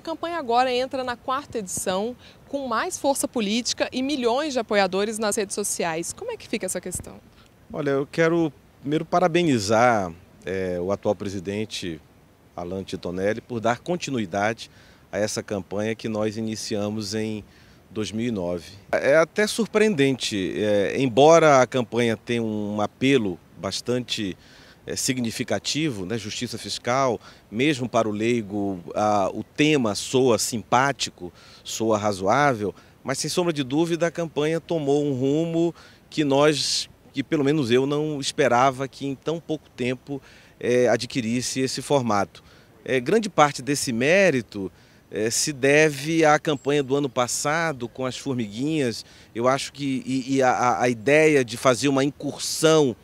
A campanha agora entra na quarta edição, com mais força política e milhões de apoiadores nas redes sociais. Como é que fica essa questão? Olha, eu quero primeiro parabenizar é, o atual presidente Alan Titonelli por dar continuidade a essa campanha que nós iniciamos em 2009. É até surpreendente, é, embora a campanha tenha um apelo bastante é, significativo, né? justiça fiscal, mesmo para o leigo o tema soa simpático, soa razoável, mas sem sombra de dúvida a campanha tomou um rumo que nós, que pelo menos eu não esperava que em tão pouco tempo é, adquirisse esse formato. É, grande parte desse mérito se deve à campanha do ano passado com as formiguinhas. Eu acho que e, e a, a, ideia de fazer uma incursão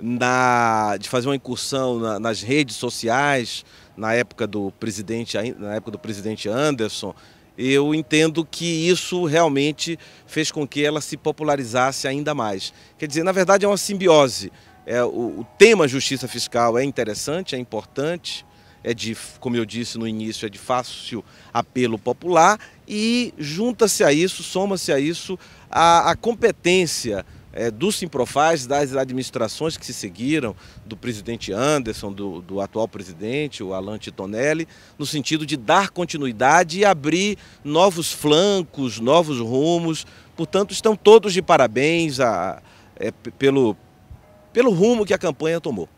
na, de fazer uma incursão na, nas redes sociais na época do presidente na época do presidente Anderson eu entendo que isso realmente fez com que ela se popularizasse ainda mais quer dizer na verdade é uma simbiose é, o, o tema justiça fiscal é interessante é importante é de, como eu disse no início, é de fácil apelo popular e junta-se a isso, soma-se a isso a, a competência é, do Simprofaz, das administrações que se seguiram, do presidente Anderson, do, do atual presidente, o Alan Titonelli, no sentido de dar continuidade e abrir novos flancos, novos rumos. Portanto, estão todos de parabéns a, é, pelo, pelo rumo que a campanha tomou.